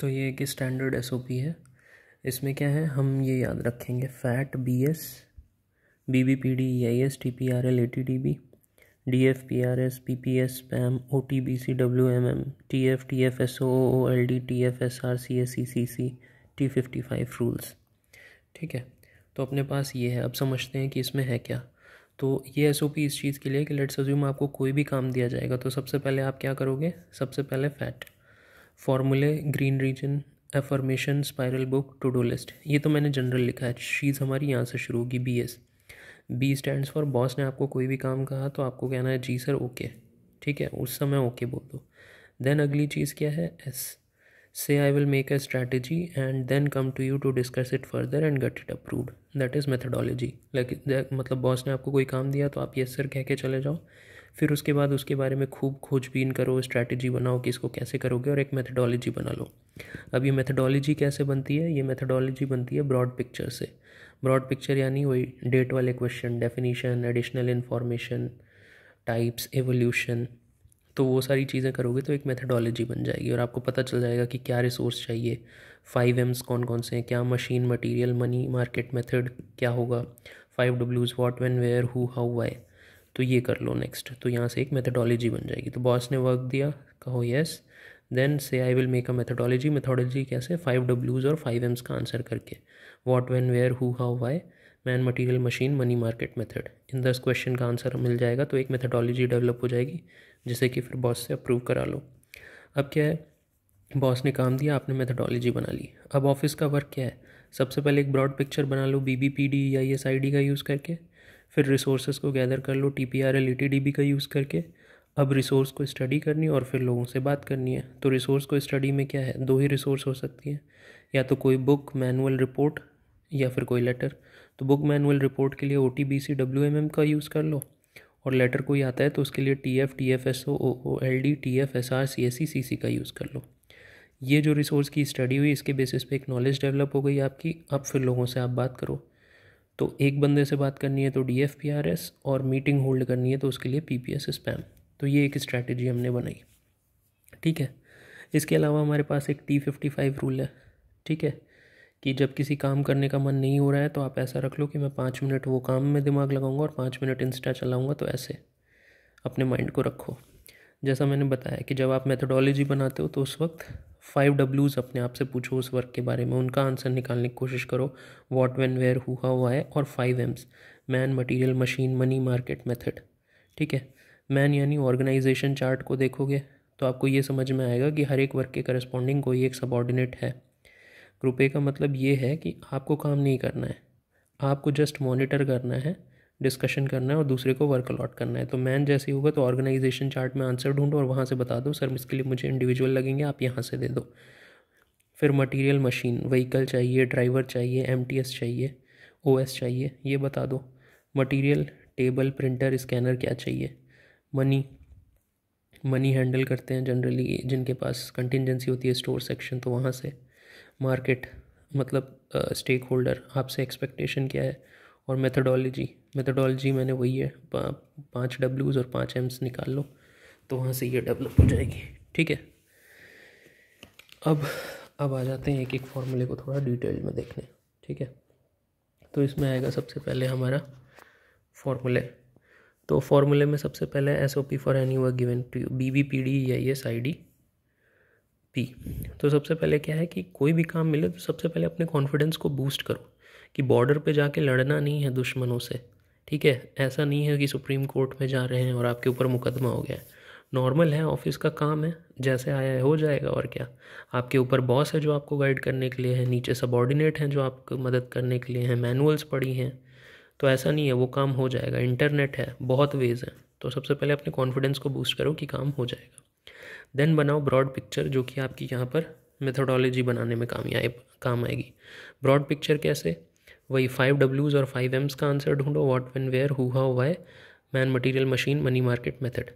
तो ये एक स्टैंडर्ड एस है इसमें क्या है हम ये याद रखेंगे FAT B S B B P D E I S T P R L A T D B D F P R S P P S PAM O T B C W M M T F T F S O O L D T F S R C S C C C T fifty five rules ठीक है तो अपने पास ये है अब समझते हैं कि इसमें है क्या तो ये एस ओ पी इस चीज़ के लिए कि लेट्स अज्यूम आपको कोई भी काम दिया जाएगा तो सबसे पहले आप क्या करोगे सबसे पहले फैट फॉर्मूले green reason affirmation spiral book to do list ये तो मैंने जनरल लिखा है शीज़ हमारी यहाँ से शुरू होगी B S B stand for boss ने आपको कोई भी काम कहा तो आपको कहना है जी सर ओके ठीक है उस समय ओके बोल दो देन अगली चीज़ क्या है एस से I will make a strategy and then come to you to discuss it further and get it approved that is methodology like मतलब बॉस ने आपको कोई काम दिया तो आप यस सर कह के चले जाओ फिर उसके बाद उसके बारे में खूब खोजबीन करो स्ट्रैटेजी बनाओ कि इसको कैसे करोगे और एक मेथडोलॉजी बना लो अब ये मेथडोलॉजी कैसे बनती है ये मेथडोलॉजी बनती है ब्रॉड पिक्चर से ब्रॉड पिक्चर यानी वही डेट वाले question definition additional information types evolution तो वो सारी चीज़ें करोगे तो एक मेथडोलॉजी बन जाएगी और आपको पता चल जाएगा कि क्या रिसोर्स चाहिए फाइव एम्स कौन कौन से हैं क्या machine material money market method क्या होगा फाइव डब्ल्यूज what when where who how why तो ये कर लो नेक्स्ट तो यहाँ से एक मेथडोलॉजी बन जाएगी तो बॉस ने वर्क दिया कहो येस देन से I will make a methodology methodology कैसे फाइव डब्ल्यूज़ और फाइव एम्स का आंसर करके what when where who how why man material machine money market method इन दस क्वेश्चन का आंसर मिल जाएगा तो एक मेथडोलॉजी डेवलप हो जाएगी जिसे कि फिर बॉस से अप्रूव करा लो अब क्या है बॉस ने काम दिया आपने मेथडोलॉजी बना ली अब ऑफिस का वर्क क्या है सबसे पहले एक ब्रॉड पिक्चर बना लो बी बी पी डी या एस आई डी का यूज़ करके फिर रिसोर्सेज को गैदर कर लो T P R L E T D B का यूज़ करके अब रिसोर्स को स्टडी करनी है और फिर लोगों से बात करनी है तो रिसोर्स को स्टडी में क्या है दो ही रिसोर्स हो सकती हैं या तो कोई बुक मैनुअल रिपोर्ट या फिर कोई लेटर तो बुक मैनुअल रिपोर्ट के लिए O T B C W M M का यूज़ कर लो और लेटर कोई आता है तो उसके लिए T F T F S O O L D T F S R C S C C C का यूज़ कर लो ये जो रिसोर्स की स्टडी हुई इसके बेसिस पे एक नॉलेज डेवलप हो गई आपकी अब फिर लोगों से आप बात करो तो एक बंदे से बात करनी है तो D F P R S और मीटिंग होल्ड करनी है तो उसके लिए पी पी एस स्पैम तो ये एक स्ट्रैटेजी हमने बनाई ठीक है इसके अलावा हमारे पास एक टी फिफ्टी फाइव रूल है ठीक है कि जब किसी काम करने का मन नहीं हो रहा है तो आप ऐसा रख लो कि मैं पाँच मिनट वो काम में दिमाग लगाऊंगा और पाँच मिनट इंस्टा चलाऊंगा तो ऐसे अपने माइंड को रखो जैसा मैंने बताया कि जब आप मेथडोलॉजी बनाते हो तो उस वक्त फाइव डब्ल्यूज़ अपने आप से पूछो उस वर्क के बारे में उनका आंसर निकालने की कोशिश करो what when where who how why और five Ms man material machine money market method ठीक है मैन यानी ऑर्गेनाइजेशन चार्ट को देखोगे तो आपको ये समझ में आएगा कि हर एक वर्क के करस्पॉन्डिंग कोई एक सबॉर्डिनेट है ग्रुप ए का मतलब ये है कि आपको काम नहीं करना है आपको जस्ट मॉनिटर करना है डिस्कशन करना है और दूसरे को वर्क अलॉट करना है तो मैन जैसे होगा तो ऑर्गेनाइजेशन चार्ट में आंसर ढूंढो और वहाँ से बता दो सर इसके लिए मुझे इंडिविजुअल लगेंगे आप यहाँ से दे दो फिर मटेरियल मशीन व्हीकल चाहिए ड्राइवर चाहिए एम चाहिए ओ चाहिए ये बता दो मटेरियल टेबल प्रिंटर स्कैनर क्या चाहिए मनी मनी हैंडल करते हैं जनरली जिनके पास कंटिजेंसी होती है स्टोर सेक्शन तो वहाँ से मार्केट मतलब स्टेक होल्डर आपसे एक्सपेक्टेशन क्या है और मेथडोलॉजी मेथडोलॉजी मैंने वही है पा, पाँच डब्ल्यूज़ और पाँच एम्स निकाल लो तो वहाँ से ये डेवलप हो जाएगी ठीक है अब अब आ जाते हैं एक एक फॉर्मूले को थोड़ा डिटेल में देखने ठीक है तो इसमें आएगा सबसे पहले हमारा फॉर्मूले तो फॉर्मूले में सबसे पहले S O P for any work given to you B B P D या एस आई डी पी तो सबसे पहले क्या है कि कोई भी काम मिले तो सबसे पहले अपने कॉन्फिडेंस को बूस्ट करो कि बॉर्डर पे जाके लड़ना नहीं है दुश्मनों से ठीक है ऐसा नहीं है कि सुप्रीम कोर्ट में जा रहे हैं और आपके ऊपर मुकदमा हो गया है नॉर्मल है ऑफिस का काम है जैसे आया है हो जाएगा और क्या आपके ऊपर बॉस है जो आपको गाइड करने के लिए है नीचे सबॉर्डिनेट हैं जो आपको मदद करने के लिए हैं मैनुअल्स पड़ी हैं तो ऐसा नहीं है वो काम हो जाएगा इंटरनेट है बहुत वेज हैं तो सबसे पहले अपने कॉन्फिडेंस को बूस्ट करो कि काम हो जाएगा देन बनाओ ब्रॉड पिक्चर जो कि आपकी यहाँ पर मेथोडोलॉजी बनाने में आए काम आएगी ब्रॉड पिक्चर कैसे वही फाइव डब्ल्यूज़ और फाइव एम्स का आंसर ढूंढो what when where who how why man material machine money market method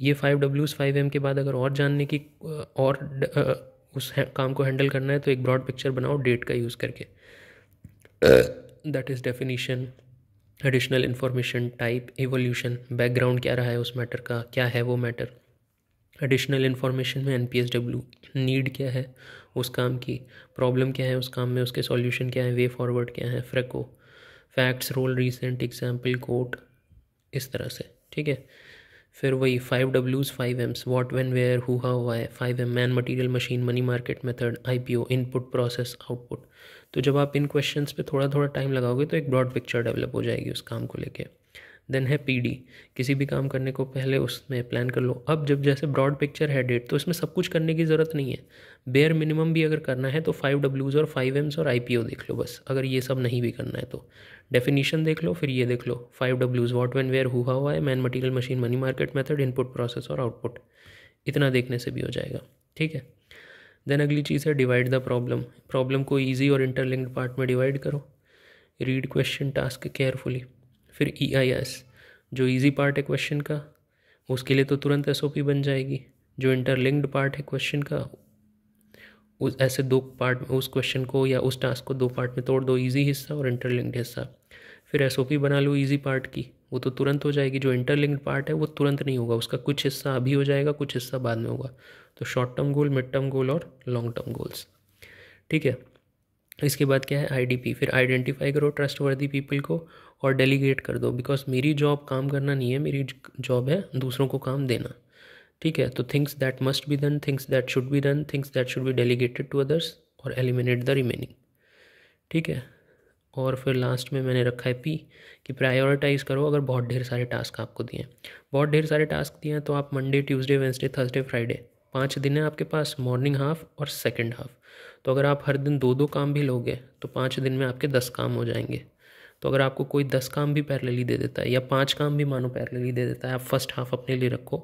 ये फाइव डब्ल्यूज़ फाइव एम के बाद अगर और जानने की और उस काम को हैंडल करना है तो एक ब्रॉड पिक्चर बनाओ डेट का यूज़ करके that is definition additional information type evolution background क्या रहा है उस मैटर का क्या है वो मैटर एडिशनल इन्फॉर्मेशन में N P S W need क्या है उस काम की प्रॉब्लम क्या है उस काम में उसके सॉल्यूशन क्या है वे फॉरवर्ड क्या है फ्रेको facts role recent example quote इस तरह से ठीक है फिर वही फाइव डब्ल्यूज five Ms what when where who how why five M man material machine money market method I P O input process output तो जब आप इन क्वेश्चंस पे थोड़ा थोड़ा टाइम लगाओगे तो एक ब्रॉड पिक्चर डेवलप हो जाएगी उस काम को लेके देन है पीडी किसी भी काम करने को पहले उसमें प्लान कर लो अब जब जैसे ब्रॉड पिक्चर है डेट तो इसमें सब कुछ करने की ज़रूरत नहीं है बेयर मिनिमम भी अगर करना है तो फाइव डब्ल्यूज़ और फाइव एम्स और आई देख लो बस अगर ये सब नहीं भी करना है तो डेफिनेशन देख लो फिर ये देख लो फाइव डब्ल्यूज़ what when where who how why man material machine money market method input process और आउटपुट इतना देखने से भी हो जाएगा ठीक है देन अगली चीज़ है डिवाइड द प्रॉब्लम प्रॉब्लम को ईजी और इंटरलिंक्ड पार्ट में डिवाइड करो रीड क्वेश्चन टास्क केयरफुली फिर ई आई एस जो ईजी पार्ट है क्वेश्चन का उसके लिए तो तुरंत एस ओ पी बन जाएगी जो इंटरलिंक्ड पार्ट है क्वेश्चन का उस ऐसे दो पार्ट में उस क्वेश्चन को या उस टास्क को दो पार्ट में तोड़ दो ईजी हिस्सा और इंटरलिंक्ड हिस्सा फिर एस ओ पी बना लो ईजी पार्ट की वो तो तुरंत हो जाएगी जो इंटरलिंक्ड पार्ट है वो तुरंत नहीं होगा उसका कुछ हिस्सा अभी हो जाएगा कुछ हिस्सा बाद में होगा तो short term goal mid term goal और लॉन्ग टर्म गोल्स ठीक है इसके बाद क्या है आईडीपी फिर आइडेंटिफाई करो ट्रस्ट वर्दी पीपल को और डेलीगेट कर दो बिकॉज मेरी जॉब काम करना नहीं है मेरी जॉब है दूसरों को काम देना ठीक है तो things that must be done things that should be done things that should be delegated to others और एलिमिनेट द रिमेनिंग ठीक है और फिर लास्ट में मैंने रखा है पी कि प्रायोरिटाइज़ करो अगर बहुत ढेर सारे टास्क आपको दिए बहुत ढेर सारे टास्क दिए हैं तो आप Monday Tuesday Wednesday Thursday Friday पाँच दिन है आपके पास मॉर्निंग हाफ और सेकेंड हाफ तो अगर आप हर दिन दो दो काम भी लोगे तो पाँच दिन में आपके दस काम हो जाएंगे तो अगर आपको कोई दस काम भी पैरेलली दे देता है या पाँच काम भी मानो पैरेलली दे देता है आप फर्स्ट हाफ अपने लिए रखो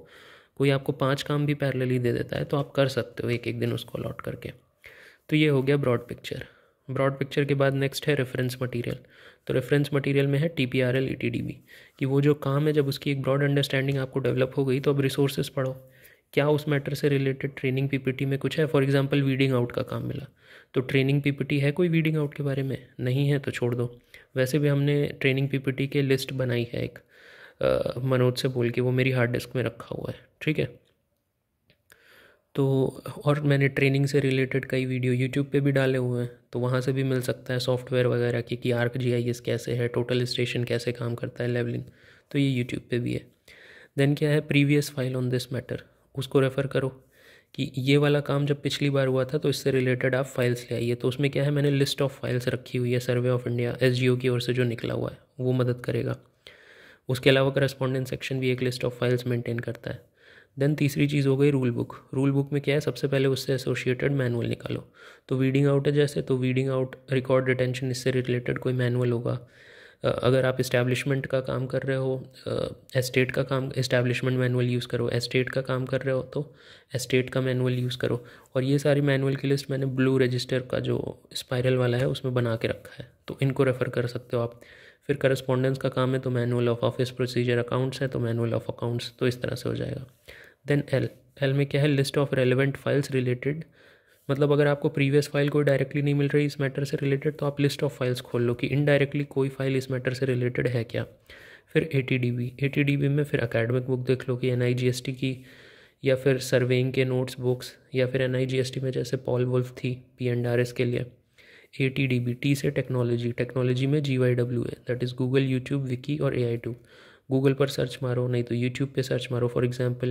कोई आपको पाँच काम भी पैरेलली दे देता है तो आप कर सकते हो एक एक दिन उसको अलॉट करके तो ये हो गया ब्रॉड पिक्चर ब्रॉड पिक्चर के बाद नेक्स्ट है रेफरेंस मटेरियल तो रेफरेंस मटेरियल में है T P R L E T D B कि वो जो काम है जब उसकी एक ब्रॉड अंडरस्टैंडिंग आपको डेवलप हो गई तो अब रिसोर्सेज पढ़ो क्या उस मैटर से रिलेटेड ट्रेनिंग पीपीटी में कुछ है फॉर एग्जांपल वीडिंग आउट का काम मिला तो ट्रेनिंग पीपीटी है कोई वीडिंग आउट के बारे में नहीं है तो छोड़ दो वैसे भी हमने ट्रेनिंग पीपीटी के लिस्ट बनाई है एक मनोज से बोल के वो मेरी हार्ड डिस्क में रखा हुआ है ठीक है तो और मैंने ट्रेनिंग से रिलेटेड कई वीडियो यूट्यूब पे भी डाले हुए हैं तो वहाँ से भी मिल सकता है सॉफ्टवेयर वगैरह की कि आर्क जी एस कैसे है टोटल स्टेशन कैसे काम करता है लेवलिंग तो ये यूट्यूब पे भी है देन क्या है previous file on this matter उसको रेफ़र करो कि ये वाला काम जब पिछली बार हुआ था तो इससे रिलेटेड आप फाइल्स ले आइए तो उसमें क्या है मैंने लिस्ट ऑफ फाइल्स रखी हुई है सर्वे ऑफ इंडिया एस की ओर से जो निकला हुआ है वो मदद करेगा उसके अलावा करस्पॉन्डेंट सेक्शन भी एक लिस्ट ऑफ फाइल्स मेंटेन करता है देन तीसरी चीज़ हो गई रूल बुक रूल बुक में क्या है सबसे पहले उससे एसोशिएटेड मैनुअल निकालो तो वीडिंग आउट है जैसे तो वीडिंग आउट रिकॉर्ड रिटेंशन इससे रिलेटेड कोई मैनुअल होगा अगर आप इस्टेब्लिशमेंट का काम कर रहे हो एस्टेट का काम इस्टेब्लिशमेंट मैनुअल यूज़ करो एस्टेट का काम कर रहे हो तो एस्टेट का मैनुअल यूज़ करो और ये सारी मैनुअल की लिस्ट मैंने ब्लू रजिस्टर का जो स्पायरल वाला है उसमें बना के रखा है तो इनको रेफ़र कर सकते हो आप फिर करस्पॉन्डेंस का काम है तो manual of office procedure accounts है तो मैनुअल ऑफ अकाउंट्स तो इस तरह से हो जाएगा देन एल एल में क्या है list of relevant files related मतलब अगर आपको प्रीवियस फाइल कोई डायरेक्टली नहीं मिल रही इस मैटर से रिलेटेड तो आप लिस्ट ऑफ फाइल्स खोल लो कि इनडायरेक्टली कोई फाइल इस मैटर से रिलेटेड है क्या फिर A T D B D B में फिर अकेडमिक बुक देख लो कि N I G S T की या फिर सर्वेइंग के नोट्स बुक्स या फिर N I G S T में जैसे पॉल वुल्फ थी पी एंड आर एस के लिए A T D B T से टेक्नोलॉजी टेक्नोलॉजी में जी वाई डब्ल्यू है that is Google YouTube wiki और ए आई टू गूगल पर सर्च मारो नहीं तो यूट्यूब पे सर्च मारो for example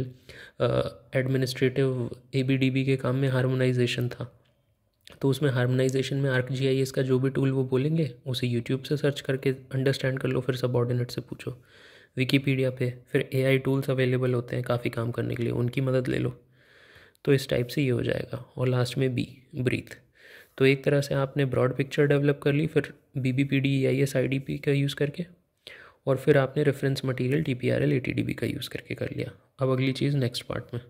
administrative A B D B के काम में हार्मोनाइजेशन था तो उसमें हार्मोनाइजेशन में आर्क जी आई एस का जो भी टूल वो बोलेंगे उसे यूट्यूब से सर्च करके अंडरस्टैंड कर लो फिर सब से पूछो विकीपीडिया पे फिर ए आई टूल्स अवेलेबल होते हैं काफ़ी काम करने के लिए उनकी मदद ले लो तो इस टाइप से ये हो जाएगा और लास्ट में बी ब्रीथ तो एक तरह से आपने ब्रॉड पिक्चर डेवलप कर ली फिर B B P D I S I D P का यूज़ करके और फिर आपने reference material T P R L A T D B का यूज़ करके कर लिया अब अगली चीज़ नेक्स्ट पार्ट में